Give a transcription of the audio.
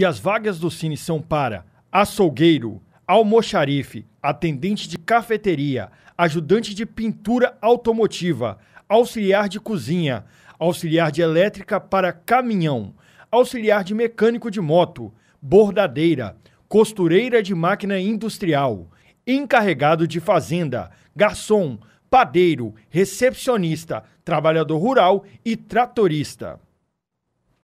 e as vagas do Cine são para açougueiro, almoxarife, atendente de cafeteria, ajudante de pintura automotiva, auxiliar de cozinha, auxiliar de elétrica para caminhão, auxiliar de mecânico de moto, bordadeira, costureira de máquina industrial, encarregado de fazenda, garçom, padeiro, recepcionista, trabalhador rural e tratorista.